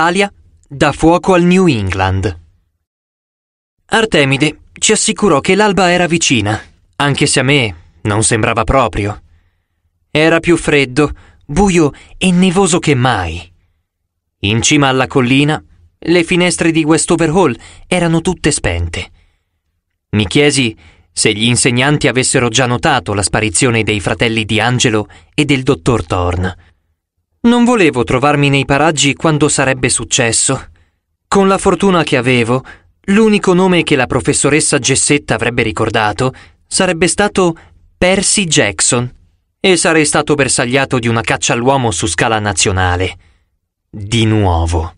Italia dà fuoco al New England. Artemide ci assicurò che l'alba era vicina, anche se a me non sembrava proprio. Era più freddo, buio e nevoso che mai. In cima alla collina, le finestre di Westover Hall erano tutte spente. Mi chiesi se gli insegnanti avessero già notato la sparizione dei fratelli di Angelo e del dottor Thorne. Non volevo trovarmi nei paraggi quando sarebbe successo. Con la fortuna che avevo, l'unico nome che la professoressa Gessetta avrebbe ricordato sarebbe stato Percy Jackson e sarei stato bersagliato di una caccia all'uomo su scala nazionale. Di nuovo.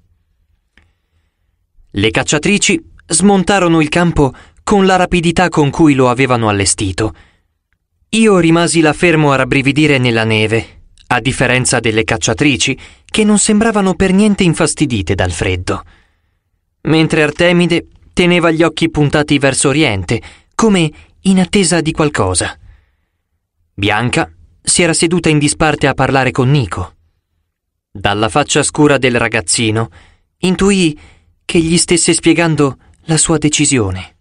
Le cacciatrici smontarono il campo con la rapidità con cui lo avevano allestito. Io rimasi là fermo a rabbrividire nella neve a differenza delle cacciatrici che non sembravano per niente infastidite dal freddo. Mentre Artemide teneva gli occhi puntati verso oriente, come in attesa di qualcosa. Bianca si era seduta in disparte a parlare con Nico. Dalla faccia scura del ragazzino intuì che gli stesse spiegando la sua decisione.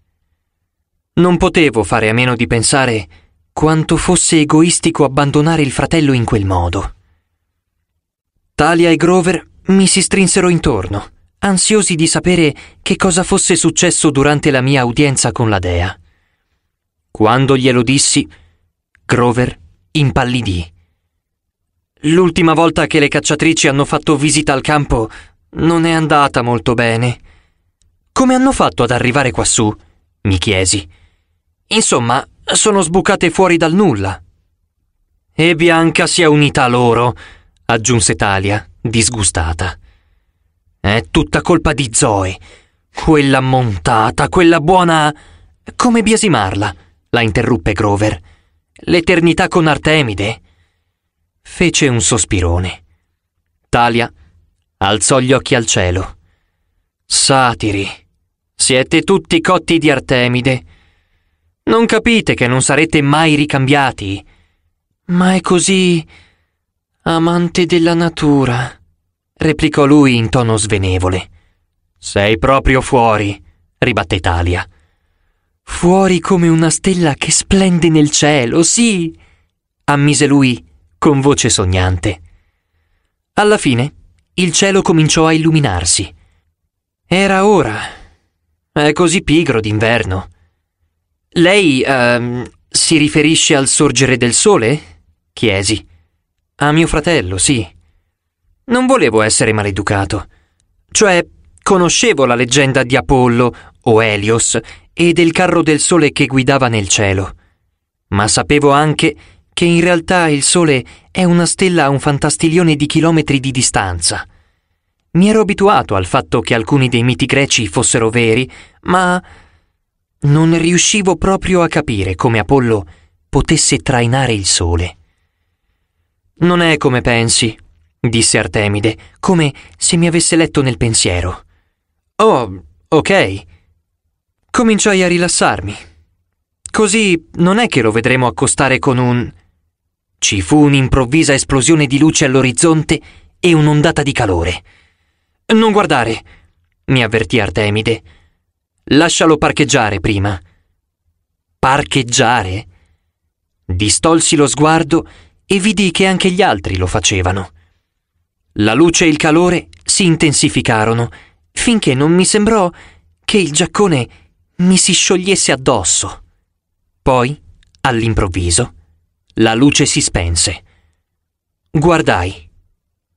Non potevo fare a meno di pensare quanto fosse egoistico abbandonare il fratello in quel modo. Talia e Grover mi si strinsero intorno, ansiosi di sapere che cosa fosse successo durante la mia udienza con la dea. Quando glielo dissi, Grover impallidì. L'ultima volta che le cacciatrici hanno fatto visita al campo non è andata molto bene. Come hanno fatto ad arrivare quassù? mi chiesi. Insomma, sono sbucate fuori dal nulla. E Bianca si è unita a loro, aggiunse Talia, disgustata. È tutta colpa di Zoe. Quella montata, quella buona... Come biasimarla? la interruppe Grover. L'eternità con Artemide? Fece un sospirone. Talia alzò gli occhi al cielo. Satiri, siete tutti cotti di Artemide non capite che non sarete mai ricambiati. Ma è così... amante della natura, replicò lui in tono svenevole. Sei proprio fuori, ribatté Talia. Fuori come una stella che splende nel cielo, sì, ammise lui con voce sognante. Alla fine il cielo cominciò a illuminarsi. Era ora. È così pigro d'inverno. Lei ehm, si riferisce al sorgere del sole? chiesi. A mio fratello, sì. Non volevo essere maleducato. Cioè, conoscevo la leggenda di Apollo o Helios e del carro del sole che guidava nel cielo. Ma sapevo anche che in realtà il sole è una stella a un fantastilione di chilometri di distanza. Mi ero abituato al fatto che alcuni dei miti greci fossero veri, ma non riuscivo proprio a capire come Apollo potesse trainare il sole. Non è come pensi, disse Artemide, come se mi avesse letto nel pensiero. Oh, ok. Cominciai a rilassarmi. Così non è che lo vedremo accostare con un... Ci fu un'improvvisa esplosione di luce all'orizzonte e un'ondata di calore. Non guardare, mi avvertì Artemide Lascialo parcheggiare prima. Parcheggiare? Distolsi lo sguardo e vidi che anche gli altri lo facevano. La luce e il calore si intensificarono finché non mi sembrò che il giaccone mi si sciogliesse addosso. Poi, all'improvviso, la luce si spense. Guardai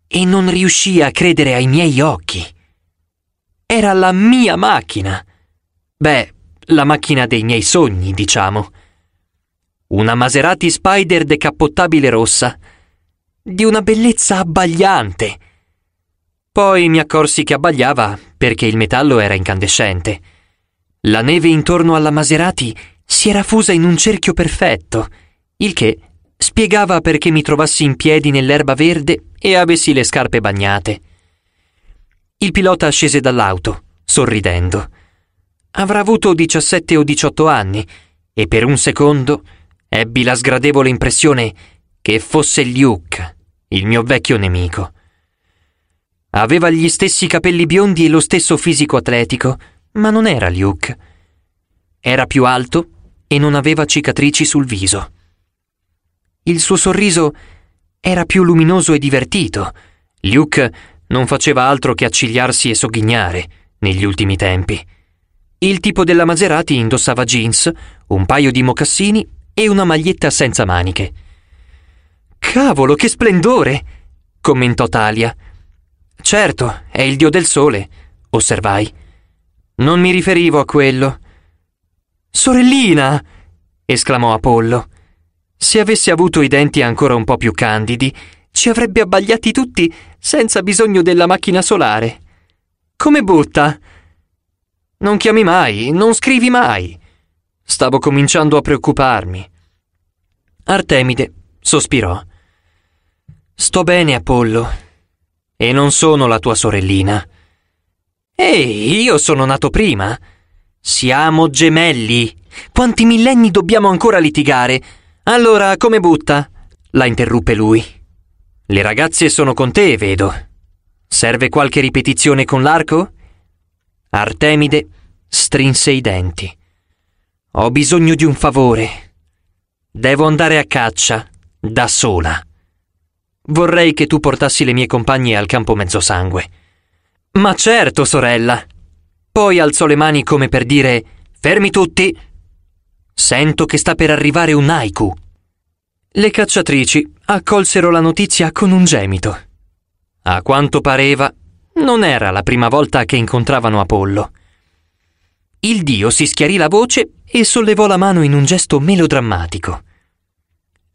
e non riuscii a credere ai miei occhi. Era la mia macchina. Beh, la macchina dei miei sogni, diciamo. Una Maserati Spider decappottabile rossa, di una bellezza abbagliante. Poi mi accorsi che abbagliava perché il metallo era incandescente. La neve intorno alla Maserati si era fusa in un cerchio perfetto, il che spiegava perché mi trovassi in piedi nell'erba verde e avessi le scarpe bagnate. Il pilota scese dall'auto, sorridendo. Avrà avuto 17 o 18 anni e per un secondo ebbi la sgradevole impressione che fosse Luke, il mio vecchio nemico. Aveva gli stessi capelli biondi e lo stesso fisico atletico, ma non era Luke. Era più alto e non aveva cicatrici sul viso. Il suo sorriso era più luminoso e divertito. Luke non faceva altro che accigliarsi e sogghignare negli ultimi tempi. Il tipo della Maserati indossava jeans, un paio di mocassini e una maglietta senza maniche. Cavolo, che splendore! commentò Talia. Certo, è il dio del sole, osservai. Non mi riferivo a quello. Sorellina! esclamò Apollo. Se avesse avuto i denti ancora un po' più candidi, ci avrebbe abbagliati tutti senza bisogno della macchina solare. Come butta? Non chiami mai, non scrivi mai. Stavo cominciando a preoccuparmi. Artemide sospirò. Sto bene, Apollo. E non sono la tua sorellina. Ehi, io sono nato prima. Siamo gemelli. Quanti millenni dobbiamo ancora litigare? Allora, come butta? La interruppe lui. Le ragazze sono con te, vedo. Serve qualche ripetizione con l'arco? Artemide strinse i denti. Ho bisogno di un favore. Devo andare a caccia, da sola. Vorrei che tu portassi le mie compagne al campo mezzosangue. Ma certo, sorella. Poi alzò le mani come per dire Fermi tutti! Sento che sta per arrivare un haiku. Le cacciatrici accolsero la notizia con un gemito. A quanto pareva, non era la prima volta che incontravano Apollo. Il dio si schiarì la voce e sollevò la mano in un gesto melodrammatico.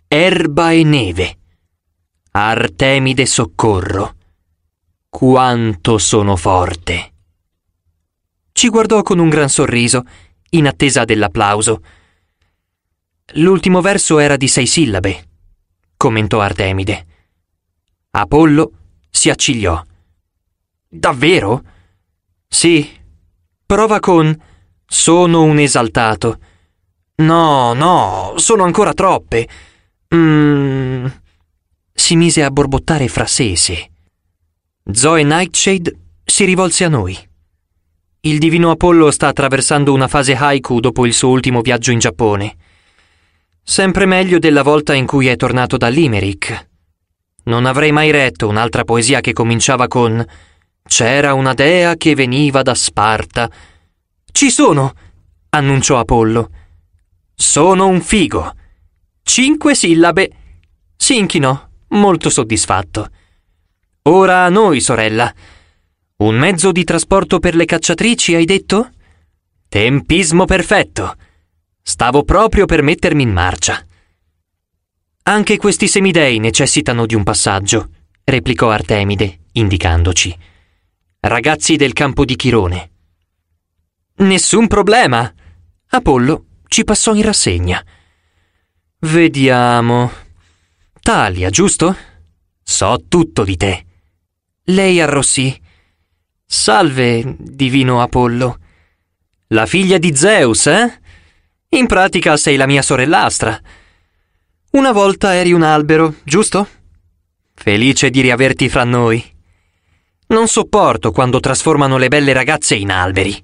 Erba e neve. Artemide soccorro. Quanto sono forte. Ci guardò con un gran sorriso, in attesa dell'applauso. L'ultimo verso era di sei sillabe, commentò Artemide. Apollo si accigliò. Davvero? Sì. Prova con sono un esaltato. No, no, sono ancora troppe. Mmm. Si mise a borbottare fra sé e sé. Zoe Nightshade si rivolse a noi. Il divino Apollo sta attraversando una fase haiku dopo il suo ultimo viaggio in Giappone. Sempre meglio della volta in cui è tornato da Limerick. Non avrei mai retto un'altra poesia che cominciava con c'era una dea che veniva da Sparta. Ci sono! annunciò Apollo. Sono un figo. Cinque sillabe. Si inchinò, molto soddisfatto. Ora a noi, sorella. Un mezzo di trasporto per le cacciatrici, hai detto? Tempismo perfetto. Stavo proprio per mettermi in marcia. Anche questi semidei necessitano di un passaggio, replicò Artemide, indicandoci ragazzi del campo di Chirone. Nessun problema! Apollo ci passò in rassegna. Vediamo. Talia, giusto? So tutto di te. Lei arrossì. Salve, divino Apollo. La figlia di Zeus, eh? In pratica sei la mia sorellastra. Una volta eri un albero, giusto? Felice di riaverti fra noi. Non sopporto quando trasformano le belle ragazze in alberi.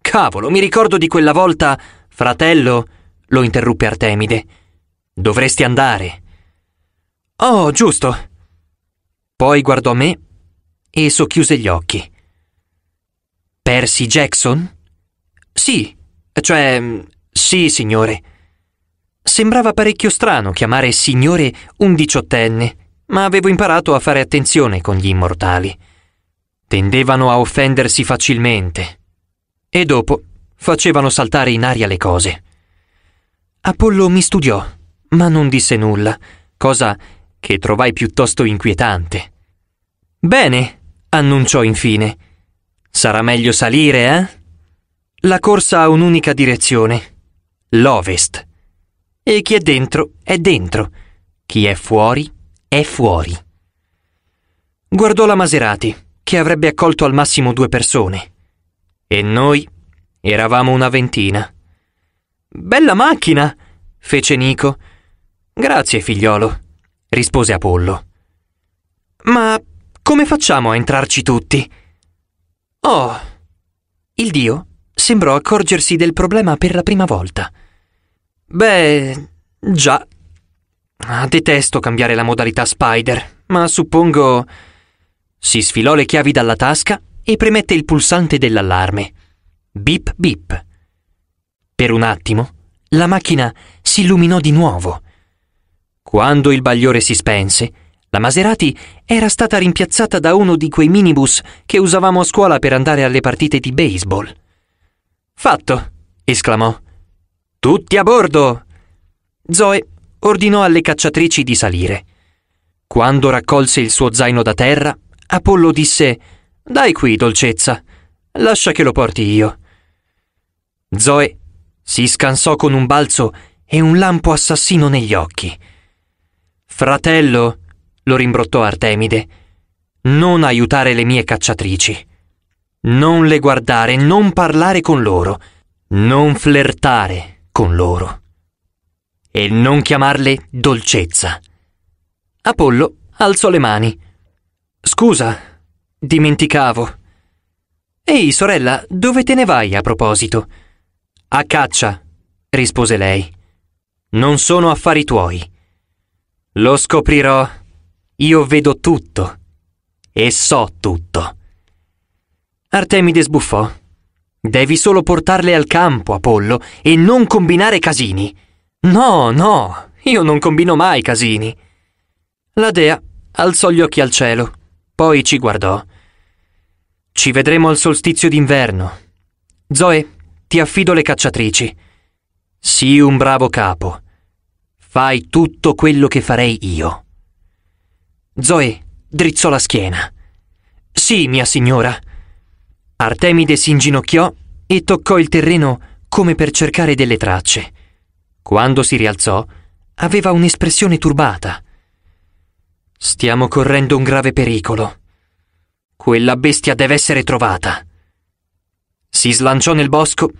Cavolo, mi ricordo di quella volta. Fratello, lo interruppe Artemide. Dovresti andare. Oh, giusto. Poi guardò me e socchiuse gli occhi. Percy Jackson? Sì, cioè, sì, signore. Sembrava parecchio strano chiamare signore un diciottenne, ma avevo imparato a fare attenzione con gli immortali tendevano a offendersi facilmente e dopo facevano saltare in aria le cose. Apollo mi studiò, ma non disse nulla, cosa che trovai piuttosto inquietante. Bene, annunciò infine. Sarà meglio salire, eh? La corsa ha un'unica direzione, l'ovest. E chi è dentro è dentro, chi è fuori è fuori. Guardò la Maserati che avrebbe accolto al massimo due persone. E noi eravamo una ventina. Bella macchina, fece Nico. Grazie, figliolo, rispose Apollo. Ma come facciamo a entrarci tutti? Oh! Il dio sembrò accorgersi del problema per la prima volta. Beh, già. Ah, detesto cambiare la modalità Spider, ma suppongo... Si sfilò le chiavi dalla tasca e premette il pulsante dell'allarme. Bip bip. Per un attimo la macchina si illuminò di nuovo. Quando il bagliore si spense, la Maserati era stata rimpiazzata da uno di quei minibus che usavamo a scuola per andare alle partite di baseball. Fatto! esclamò. Tutti a bordo! Zoe ordinò alle cacciatrici di salire. Quando raccolse il suo zaino da terra, Apollo disse Dai qui, dolcezza, lascia che lo porti io. Zoe si scansò con un balzo e un lampo assassino negli occhi. Fratello, lo rimbrottò Artemide, non aiutare le mie cacciatrici. Non le guardare, non parlare con loro, non flirtare con loro. E non chiamarle dolcezza. Apollo alzò le mani. Scusa, dimenticavo. Ehi, sorella, dove te ne vai a proposito? A caccia, rispose lei. Non sono affari tuoi. Lo scoprirò. Io vedo tutto. E so tutto. Artemide sbuffò. Devi solo portarle al campo, Apollo, e non combinare casini. No, no, io non combino mai casini. La dea alzò gli occhi al cielo. Poi ci guardò. Ci vedremo al solstizio d'inverno. Zoe, ti affido le cacciatrici. Sii un bravo capo. Fai tutto quello che farei io. Zoe drizzò la schiena. Sì, mia signora. Artemide si inginocchiò e toccò il terreno come per cercare delle tracce. Quando si rialzò, aveva un'espressione turbata. Stiamo correndo un grave pericolo. Quella bestia deve essere trovata. Si slanciò nel bosco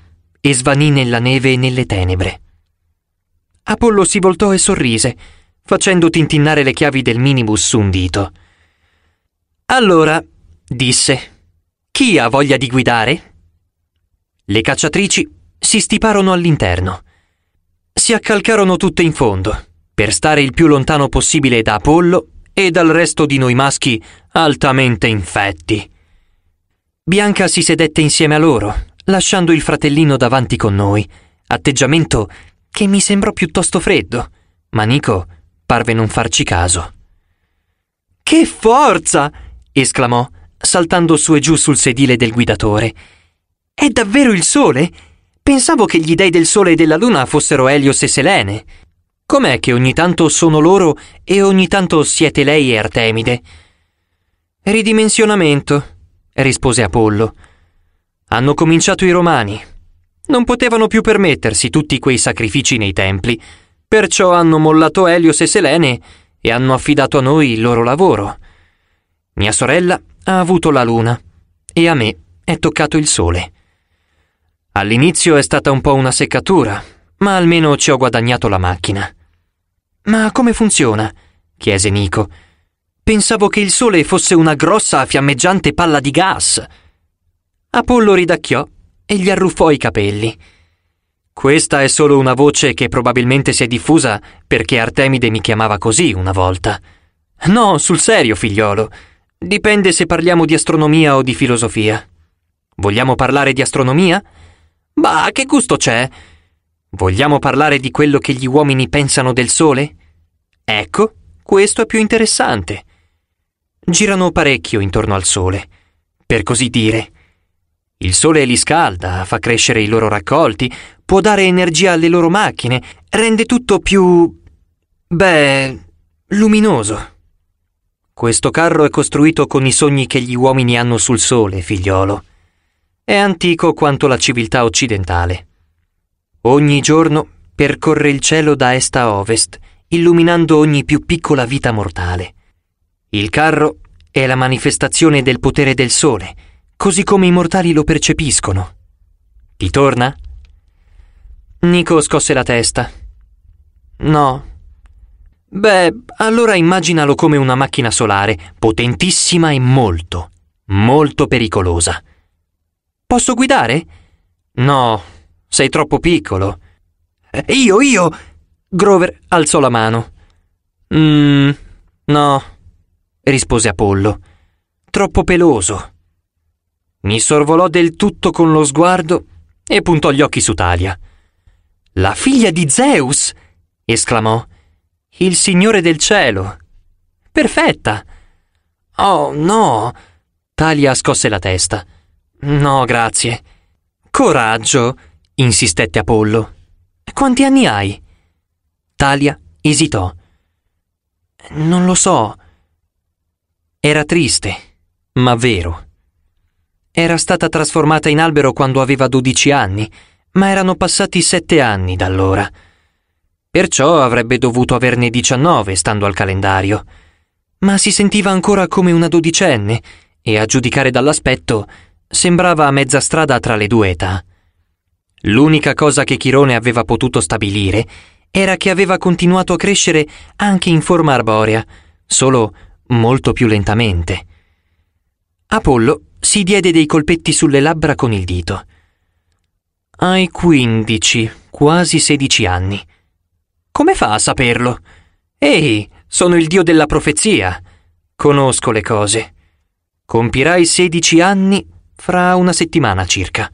e svanì nella neve e nelle tenebre. Apollo si voltò e sorrise, facendo tintinnare le chiavi del minibus su un dito. Allora, disse, chi ha voglia di guidare? Le cacciatrici si stiparono all'interno. Si accalcarono tutte in fondo, per stare il più lontano possibile da Apollo e dal resto di noi maschi altamente infetti. Bianca si sedette insieme a loro, lasciando il fratellino davanti con noi, atteggiamento che mi sembrò piuttosto freddo, ma Nico parve non farci caso. Che forza! esclamò, saltando su e giù sul sedile del guidatore. È davvero il sole? Pensavo che gli dei del sole e della luna fossero Elios e Selene. Com'è che ogni tanto sono loro e ogni tanto siete lei e Artemide? Ridimensionamento, rispose Apollo. Hanno cominciato i Romani. Non potevano più permettersi tutti quei sacrifici nei templi, perciò hanno mollato Elios e Selene e hanno affidato a noi il loro lavoro. Mia sorella ha avuto la luna e a me è toccato il sole. All'inizio è stata un po' una seccatura, ma almeno ci ho guadagnato la macchina. Ma come funziona? chiese Nico. Pensavo che il Sole fosse una grossa, fiammeggiante palla di gas. Apollo ridacchiò e gli arruffò i capelli. Questa è solo una voce che probabilmente si è diffusa perché Artemide mi chiamava così una volta. No, sul serio, figliolo. Dipende se parliamo di astronomia o di filosofia. Vogliamo parlare di astronomia? Bah, che gusto c'è? Vogliamo parlare di quello che gli uomini pensano del Sole? Ecco, questo è più interessante. Girano parecchio intorno al Sole, per così dire. Il Sole li scalda, fa crescere i loro raccolti, può dare energia alle loro macchine, rende tutto più... beh... luminoso. Questo carro è costruito con i sogni che gli uomini hanno sul Sole, figliolo. È antico quanto la civiltà occidentale. Ogni giorno percorre il cielo da est a ovest, illuminando ogni più piccola vita mortale. Il carro è la manifestazione del potere del sole, così come i mortali lo percepiscono. Ti torna? Nico scosse la testa. No. Beh, allora immaginalo come una macchina solare, potentissima e molto, molto pericolosa. Posso guidare? No, sei troppo piccolo. Eh, io, io! Grover alzò la mano. Mmm, no, rispose Apollo. Troppo peloso. Mi sorvolò del tutto con lo sguardo e puntò gli occhi su Talia. La figlia di Zeus! esclamò. Il Signore del cielo! Perfetta! Oh no! Talia scosse la testa. No, grazie. Coraggio! insistette Apollo. Quanti anni hai? Talia esitò. Non lo so. Era triste, ma vero. Era stata trasformata in albero quando aveva dodici anni, ma erano passati sette anni da allora. Perciò avrebbe dovuto averne diciannove, stando al calendario. Ma si sentiva ancora come una dodicenne, e a giudicare dall'aspetto, sembrava a mezza strada tra le due età. L'unica cosa che Chirone aveva potuto stabilire era che aveva continuato a crescere anche in forma arborea, solo molto più lentamente. Apollo si diede dei colpetti sulle labbra con il dito. Hai quindici, quasi sedici anni. Come fa a saperlo? Ehi, sono il dio della profezia. Conosco le cose. Compirai sedici anni fra una settimana circa.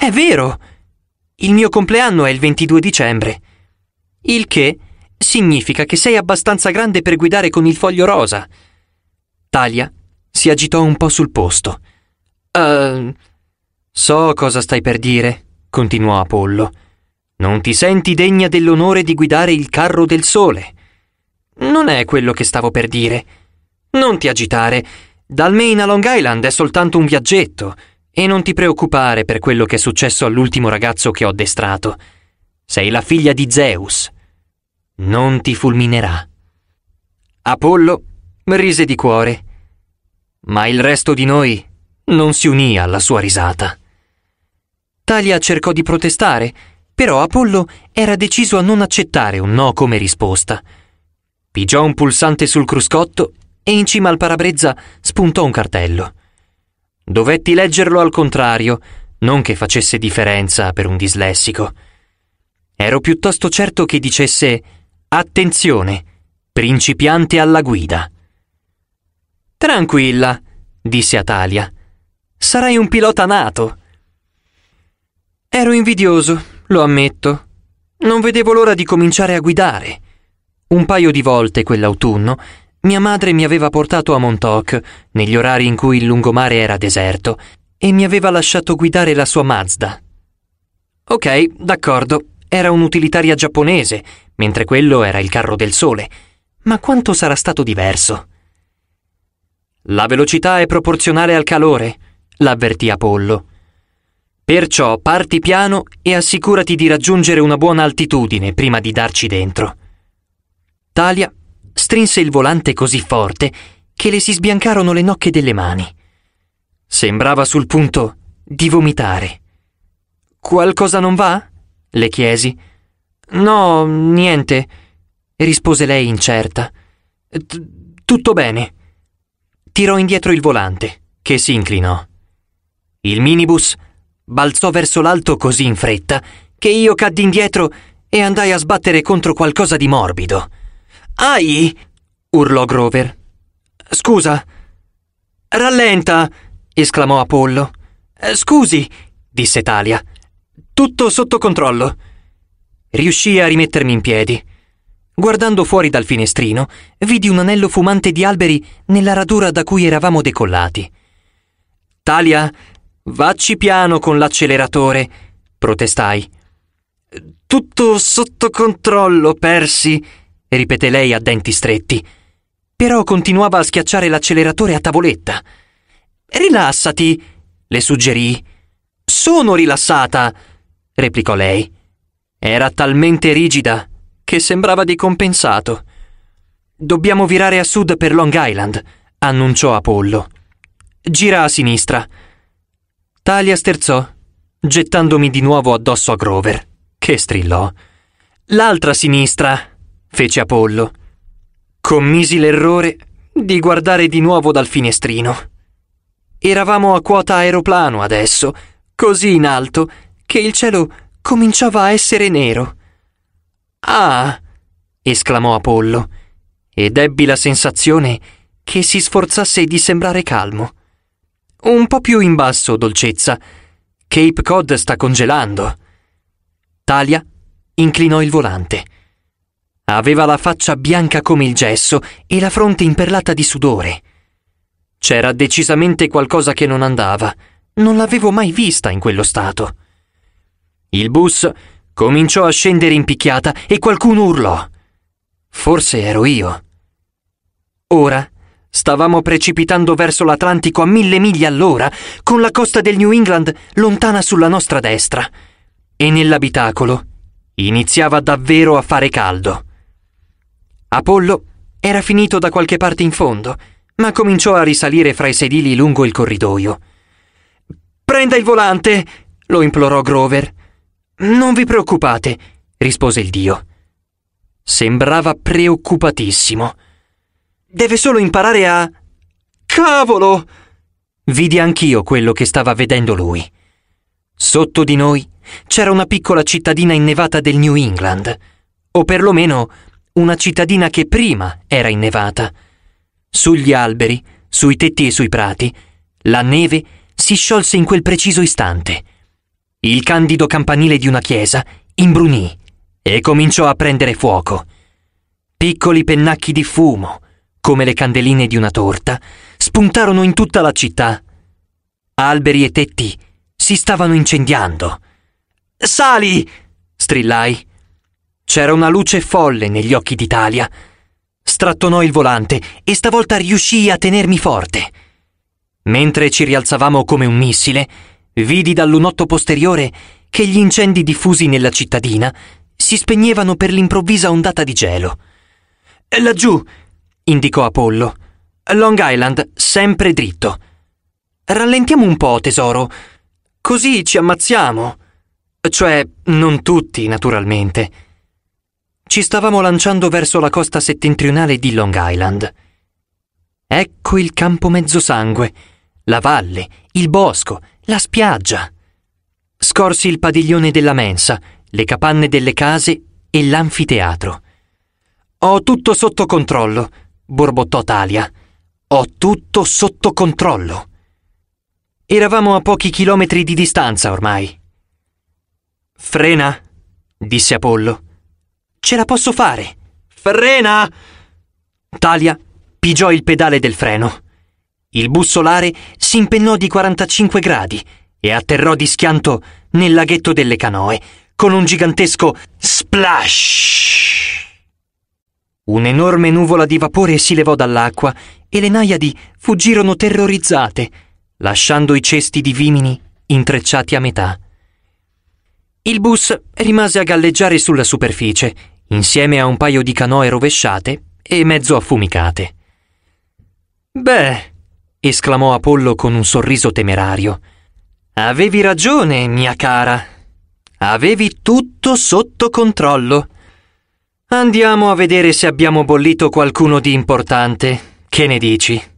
È vero! Il mio compleanno è il 22 dicembre. Il che significa che sei abbastanza grande per guidare con il foglio rosa. Talia si agitò un po' sul posto. Uh, so cosa stai per dire, continuò Apollo. Non ti senti degna dell'onore di guidare il carro del sole. Non è quello che stavo per dire. Non ti agitare. Dal Maine a Long Island è soltanto un viaggetto. E non ti preoccupare per quello che è successo all'ultimo ragazzo che ho addestrato. Sei la figlia di Zeus. Non ti fulminerà. Apollo rise di cuore, ma il resto di noi non si unì alla sua risata. Talia cercò di protestare, però Apollo era deciso a non accettare un no come risposta. Pigiò un pulsante sul cruscotto e in cima al parabrezza spuntò un cartello. Dovetti leggerlo al contrario, non che facesse differenza per un dislessico. Ero piuttosto certo che dicesse Attenzione, principiante alla guida. Tranquilla, disse Atalia. Sarai un pilota nato. Ero invidioso, lo ammetto. Non vedevo l'ora di cominciare a guidare. Un paio di volte quell'autunno mia madre mi aveva portato a Montauk, negli orari in cui il lungomare era deserto, e mi aveva lasciato guidare la sua Mazda. Ok, d'accordo, era un'utilitaria giapponese, mentre quello era il carro del sole, ma quanto sarà stato diverso? La velocità è proporzionale al calore, l'avvertì Apollo. Perciò parti piano e assicurati di raggiungere una buona altitudine prima di darci dentro. Talia strinse il volante così forte che le si sbiancarono le nocche delle mani. Sembrava sul punto di vomitare. Qualcosa non va? le chiesi. No, niente, rispose lei incerta. tutto bene. Tirò indietro il volante, che si inclinò. Il minibus balzò verso l'alto così in fretta che io caddi indietro e andai a sbattere contro qualcosa di morbido. Ai! urlò Grover. Scusa. Rallenta! esclamò Apollo. Scusi, disse Talia. Tutto sotto controllo. Riuscii a rimettermi in piedi. Guardando fuori dal finestrino, vidi un anello fumante di alberi nella radura da cui eravamo decollati. Talia, vacci piano con l'acceleratore, protestai. Tutto sotto controllo, Persi, ripeté lei a denti stretti. Però continuava a schiacciare l'acceleratore a tavoletta. Rilassati, le suggerì. Sono rilassata, replicò lei. Era talmente rigida che sembrava di compensato. Dobbiamo virare a sud per Long Island, annunciò Apollo. Gira a sinistra. Talia sterzò, gettandomi di nuovo addosso a Grover, che strillò. L'altra sinistra fece Apollo. Commisi l'errore di guardare di nuovo dal finestrino. Eravamo a quota aeroplano adesso, così in alto che il cielo cominciava a essere nero. Ah! esclamò Apollo, ed ebbi la sensazione che si sforzasse di sembrare calmo. Un po' più in basso, dolcezza. Cape Cod sta congelando. Talia inclinò il volante. Aveva la faccia bianca come il gesso e la fronte imperlata di sudore. C'era decisamente qualcosa che non andava. Non l'avevo mai vista in quello stato. Il bus cominciò a scendere in picchiata e qualcuno urlò. Forse ero io. Ora stavamo precipitando verso l'Atlantico a mille miglia all'ora, con la costa del New England lontana sulla nostra destra. E nell'abitacolo iniziava davvero a fare caldo. Apollo era finito da qualche parte in fondo, ma cominciò a risalire fra i sedili lungo il corridoio. Prenda il volante! lo implorò Grover. Non vi preoccupate, rispose il dio. Sembrava preoccupatissimo. Deve solo imparare a... Cavolo! Vidi anch'io quello che stava vedendo lui. Sotto di noi c'era una piccola cittadina innevata del New England, o perlomeno una cittadina che prima era innevata. Sugli alberi, sui tetti e sui prati, la neve si sciolse in quel preciso istante. Il candido campanile di una chiesa imbrunì e cominciò a prendere fuoco. Piccoli pennacchi di fumo, come le candeline di una torta, spuntarono in tutta la città. Alberi e tetti si stavano incendiando. Sali! strillai. C'era una luce folle negli occhi d'Italia. Strattonò il volante e stavolta riuscii a tenermi forte. Mentre ci rialzavamo come un missile, vidi dal lunotto posteriore che gli incendi diffusi nella cittadina si spegnevano per l'improvvisa ondata di gelo. Eh, laggiù, indicò Apollo. Long Island, sempre dritto. Rallentiamo un po', tesoro. Così ci ammazziamo. Cioè, non tutti, naturalmente. Ci stavamo lanciando verso la costa settentrionale di Long Island. Ecco il campo mezzosangue, la valle, il bosco, la spiaggia. Scorsi il padiglione della mensa, le capanne delle case e l'anfiteatro. Ho tutto sotto controllo, borbottò Talia. Ho tutto sotto controllo. Eravamo a pochi chilometri di distanza ormai. Frena, disse Apollo. Ce la posso fare! Frena! Talia pigiò il pedale del freno. Il bus solare si impennò di 45 gradi e atterrò di schianto nel laghetto delle canoe con un gigantesco splash. Un'enorme nuvola di vapore si levò dall'acqua e le naiadi fuggirono terrorizzate, lasciando i cesti di vimini intrecciati a metà. Il bus rimase a galleggiare sulla superficie insieme a un paio di canoe rovesciate e mezzo affumicate. Beh, esclamò Apollo con un sorriso temerario. Avevi ragione, mia cara. Avevi tutto sotto controllo. Andiamo a vedere se abbiamo bollito qualcuno di importante. Che ne dici?